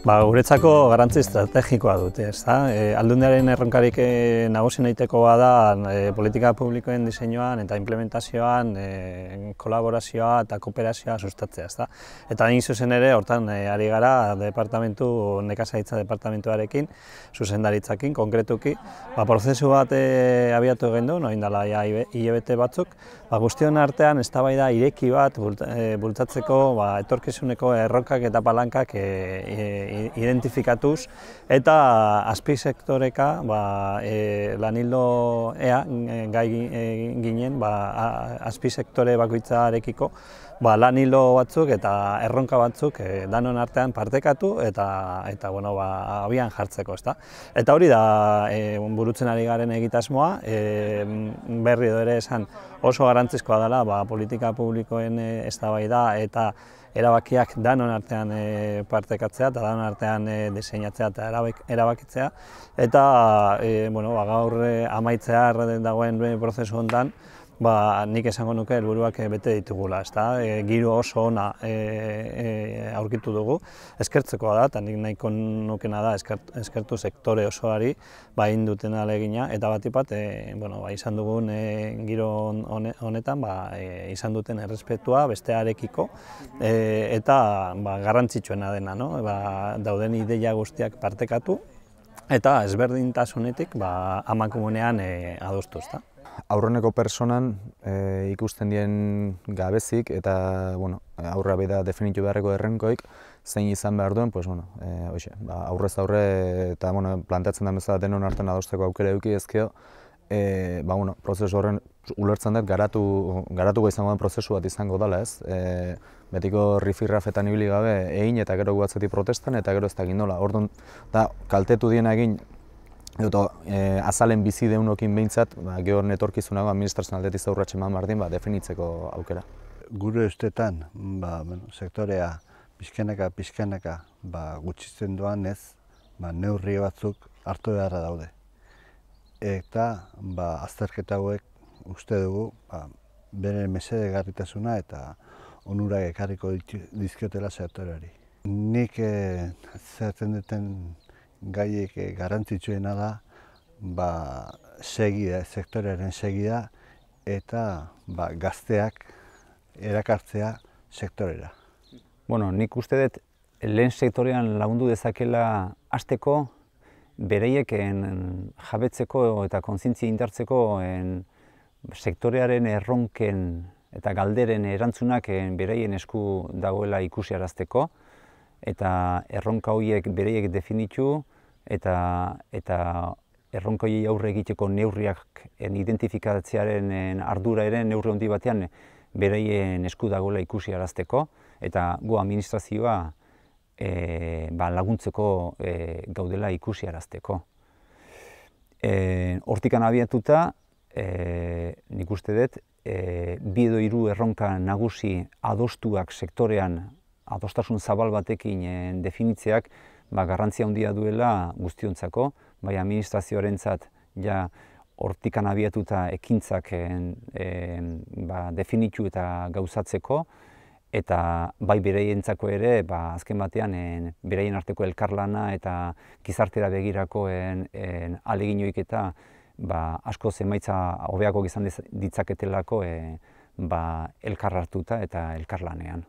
Ba, guretzako garantzi estrategikoa dute, ez eh, eh, da? E, eh, aldundearen erronkarik e, nagusi naitekoa da e, politika publikoen diseinuan eta implementazioan e, kolaborazioa eta kooperazioa sustatzea, ez da? Eta hain zuzen ere, hortan e, ari gara departamentu, nekazaitza departamentuarekin, zuzendaritzakin, konkretuki, ba, prozesu bat e, abiatu egendu, du, noin dala batzuk, ba, guztion artean eztabaida ireki bat bultatzeko ba, etorkizuneko erronkak eta palankak e, identifikatuz, eta azpi sektoreka ba, e, lanildo ea e, gai e, ginen ba, azpi sektore bakoitzarekiko ba, lanildo batzuk eta erronka batzuk e, danon artean partekatu eta eta bueno, ba, abian jartzeko. Ezta? Eta hori da e, burutzen ari garen egitasmoa, e, berri edo ere esan oso garantzizkoa dela ba, politika publikoen e, eh, ez da eta erabakiak danon artean eh, partekatzea eta danon artean e, diseinatzea eta erabakitzea. Eta e, bueno, ba, gaur e, amaitzea erraten dagoen prozesu honetan, ba, nik esango nuke helburuak eh, bete ditugula, ezta? Eh, giro oso ona e, aurkitu dugu. Eskertzekoa da, eta nik nahiko nukena da eskert, eskertu sektore osoari ba duten alegina eta bat bueno, ba, izan dugun e, giro honetan ba, e, izan duten errespetua bestearekiko e, eta ba, garrantzitsuena dena, no? Ba, dauden ideia guztiak partekatu eta ezberdintasunetik ba, amakumunean e, adostu, ezta? aurroneko personan e, ikusten dien gabezik eta bueno, aurra beda definitu beharreko errenkoik zein izan behar duen, pues, bueno, e, ba, aurrez aurre eta bueno, plantatzen da bezala denon artean adosteko aukera eduki ezkeo, eh, ba, bueno, prozesu horren ulertzen dut garatu, garatu izango den prozesu bat izango dela ez. E, betiko rifirrafetan ibili gabe egin eta gero guatzeti protestan eta gero ez da gindola. Orduan, da, kaltetu diena egin Eta, e, azalen bizi deunokin behintzat, ba, gehor netorkizunago ba, administrazioan aldetiz bardin, ba, definitzeko aukera. Gure ustetan, ba, bueno, sektorea pixkanaka, pixkanaka, ba, gutxitzen duan ez, ba, neurri batzuk hartu beharra daude. Eta, ba, azterketa hauek uste dugu, ba, bere mesede garritasuna eta onura ekarriko dizkiotela sektoreari. Nik e, eh, zerten duten gaiek eh, garantitzuena da ba, segida, sektorearen segida eta ba, gazteak erakartzea sektorera. Bueno, nik uste dut lehen sektorean lagundu dezakela hasteko bereieken jabetzeko eta kontzintzi indartzeko en, sektorearen erronken eta galderen erantzunak beraien bereien esku dagoela ikusi arazteko eta erronka horiek bereiek definitu eta eta erronkoiei aurre egiteko neurriak en identifikatzearen ardura ere neurri handi batean bereien esku dagoela ikusi arazteko eta gu administrazioa e, ba, laguntzeko e, gaudela ikusi arazteko. E, hortikan abiatuta, e, nik uste dut, e, bi hiru erronka nagusi adostuak sektorean adostasun zabal batekin eh, definitzeak ba, garrantzia handia duela guztiontzako, bai administrazioaren ja hortikan abiatuta ekintzak eh, ba, definitu eta gauzatzeko, eta bai bereientzako ere, ba, azken batean, en, bereien arteko elkarlana eta kizartera begirako en, en, aleginoik eta ba, asko zenbaitza hobeako gizan ditzaketelako e, ba, eta elkarlanean.